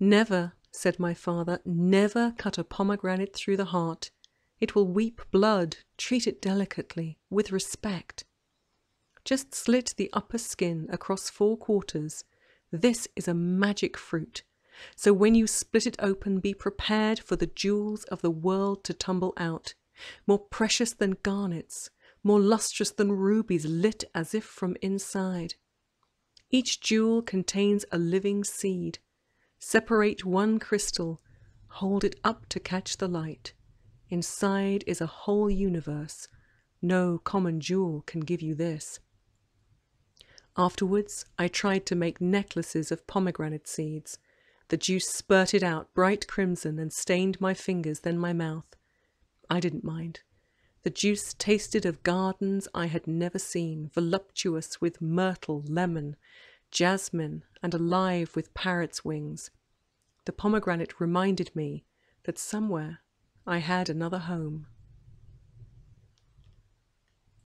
Never, said my father, never cut a pomegranate through the heart. It will weep blood. Treat it delicately, with respect. Just slit the upper skin across four quarters. This is a magic fruit. So when you split it open, be prepared for the jewels of the world to tumble out, more precious than garnets, more lustrous than rubies lit as if from inside. Each jewel contains a living seed, Separate one crystal, hold it up to catch the light. Inside is a whole universe. No common jewel can give you this. Afterwards, I tried to make necklaces of pomegranate seeds. The juice spurted out bright crimson and stained my fingers, then my mouth. I didn't mind. The juice tasted of gardens I had never seen, voluptuous with myrtle, lemon, jasmine and alive with parrot's wings, the pomegranate reminded me that somewhere I had another home.